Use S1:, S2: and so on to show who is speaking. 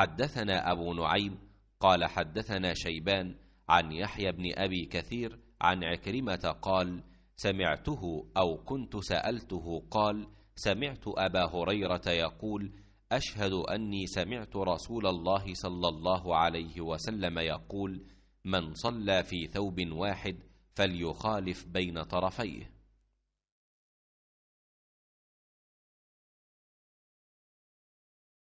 S1: حدثنا أبو نعيم
S2: قال حدثنا شيبان عن يحيى بن أبي كثير عن عكرمة قال سمعته أو كنت سألته قال سمعت أبا هريرة يقول أشهد أني سمعت رسول الله صلى الله عليه وسلم يقول من صلى في ثوب واحد فليخالف
S1: بين طرفيه